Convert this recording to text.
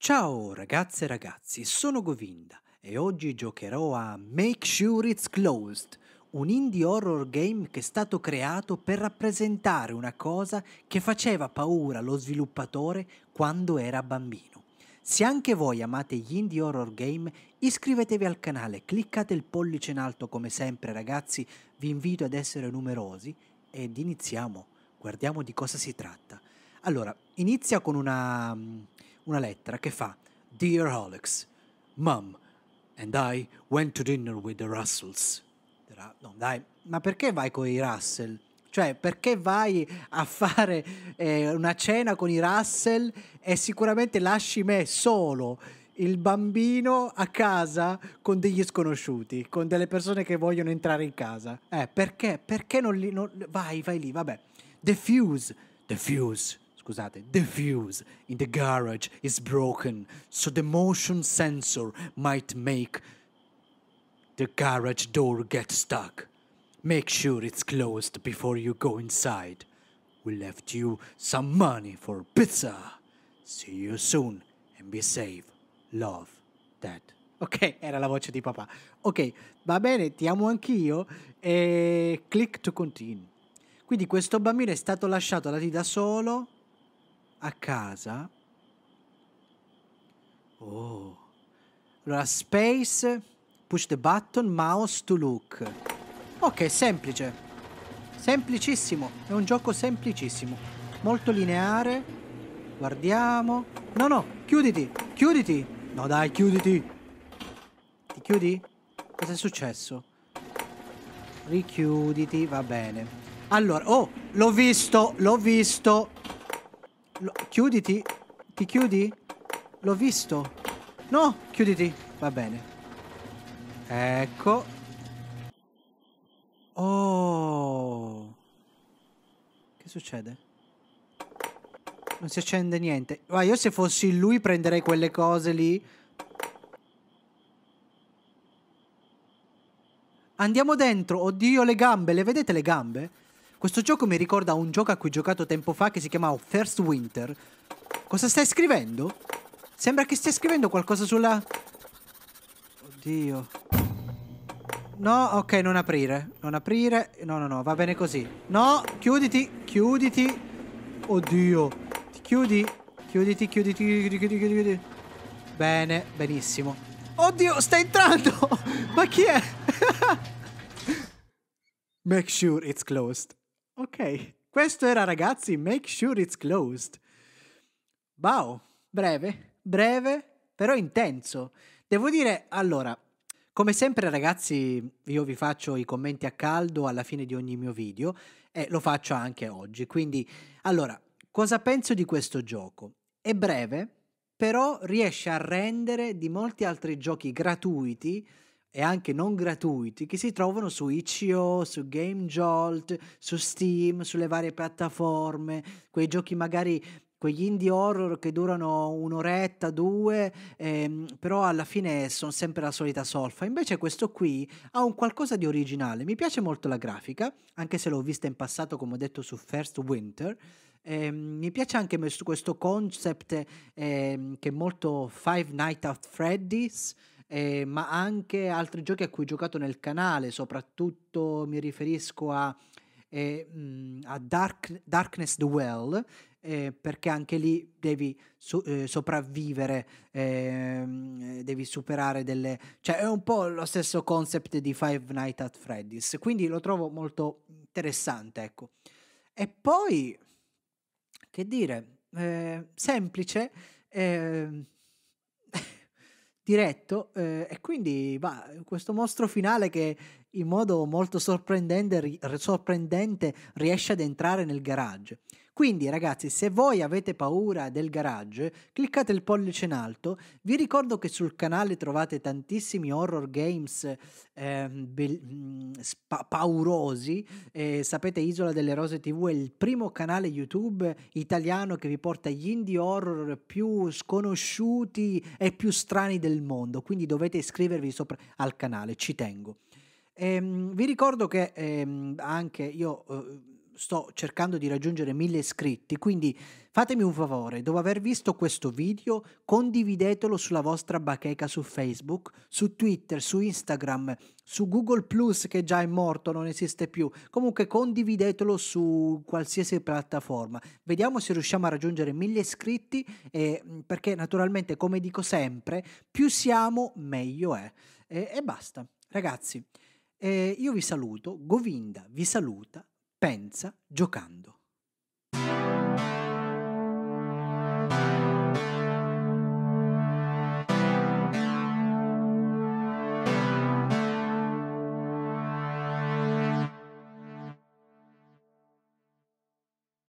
Ciao ragazze e ragazzi, sono Govinda e oggi giocherò a Make Sure It's Closed, un indie horror game che è stato creato per rappresentare una cosa che faceva paura allo sviluppatore quando era bambino. Se anche voi amate gli indie horror game, iscrivetevi al canale, cliccate il pollice in alto come sempre ragazzi, vi invito ad essere numerosi ed iniziamo, guardiamo di cosa si tratta. Allora, inizia con una una lettera che fa Dear Alex, Mom and I went to dinner with the Russells. No, dai, ma perché vai con i Russell? Cioè, perché vai a fare eh, una cena con i Russell e sicuramente lasci me solo, il bambino, a casa con degli sconosciuti, con delle persone che vogliono entrare in casa? Eh, perché? Perché non li... Non... Vai, vai lì, vabbè. The Fuse, The Fuse. scusate, the fuse in the garage is broken, so the motion sensor might make the garage door get stuck. Make sure it's closed before you go inside. We left you some money for pizza. See you soon and be safe. Love, Dad. Ok, era la voce di papà. Ok, va bene, ti amo anch'io. E click to continue. Quindi questo bambino è stato lasciato da lì da solo a casa. Oh. Allora, space, push the button, mouse to look. Ok, semplice. Semplicissimo. È un gioco semplicissimo. Molto lineare. Guardiamo. No, no, chiuditi, chiuditi. No, dai, chiuditi. Ti chiudi? Cosa è successo? Richiuditi, va bene. Allora, oh, l'ho visto, l'ho visto. Lo, chiuditi. Ti chiudi? L'ho visto. No, chiuditi. Va bene. Ecco. Oh. Che succede? Non si accende niente. Ma io se fossi lui prenderei quelle cose lì. Andiamo dentro. Oddio, le gambe. Le vedete le gambe? Questo gioco mi ricorda un gioco a cui ho giocato tempo fa che si chiamava First Winter. Cosa stai scrivendo? Sembra che stia scrivendo qualcosa sulla... Oddio. No, ok, non aprire. Non aprire. No, no, no, va bene così. No, chiuditi, chiuditi. Oddio. Ti chiudi. Chiuditi, chiuditi, chiuditi, chiuditi, chiudi. Bene, benissimo. Oddio, sta entrando! Ma chi è? Make sure it's closed. Ok, questo era ragazzi, make sure it's closed. Wow, breve, breve, però intenso. Devo dire, allora, come sempre ragazzi, io vi faccio i commenti a caldo alla fine di ogni mio video e lo faccio anche oggi. Quindi, allora, cosa penso di questo gioco? È breve, però riesce a rendere di molti altri giochi gratuiti e anche non gratuiti che si trovano su itch.io, su Game Jolt, su Steam, sulle varie piattaforme, quei giochi magari quegli indie horror che durano un'oretta, due, ehm, però alla fine sono sempre la solita solfa. Invece questo qui ha un qualcosa di originale. Mi piace molto la grafica, anche se l'ho vista in passato, come ho detto, su First Winter. Eh, mi piace anche questo concept eh, che è molto Five Nights at Freddy's eh, ma anche altri giochi a cui ho giocato nel canale, soprattutto mi riferisco a, eh, a Dark, Darkness the Well, eh, perché anche lì devi so, eh, sopravvivere, ehm, eh, devi superare delle... cioè è un po' lo stesso concept di Five Nights at Freddy's, quindi lo trovo molto interessante, ecco. E poi, che dire, eh, semplice, eh, diretto eh, e quindi bah, questo mostro finale che in modo molto sorprendente, ri- sorprendente riesce ad entrare nel garage. Quindi ragazzi, se voi avete paura del garage, cliccate il pollice in alto. Vi ricordo che sul canale trovate tantissimi horror games eh, be- mm, spa- paurosi. Eh, sapete, Isola delle Rose TV è il primo canale YouTube italiano che vi porta gli indie horror più sconosciuti e più strani del mondo. Quindi dovete iscrivervi sopra al canale, ci tengo. Ehm, vi ricordo che ehm, anche io... Eh, sto cercando di raggiungere mille iscritti, quindi fatemi un favore, dopo aver visto questo video condividetelo sulla vostra bacheca su Facebook, su Twitter, su Instagram, su Google Plus che già è morto, non esiste più, comunque condividetelo su qualsiasi piattaforma, vediamo se riusciamo a raggiungere mille iscritti eh, perché naturalmente come dico sempre, più siamo meglio è. E, e basta, ragazzi. Eh, io vi saluto, Govinda vi saluta, pensa giocando.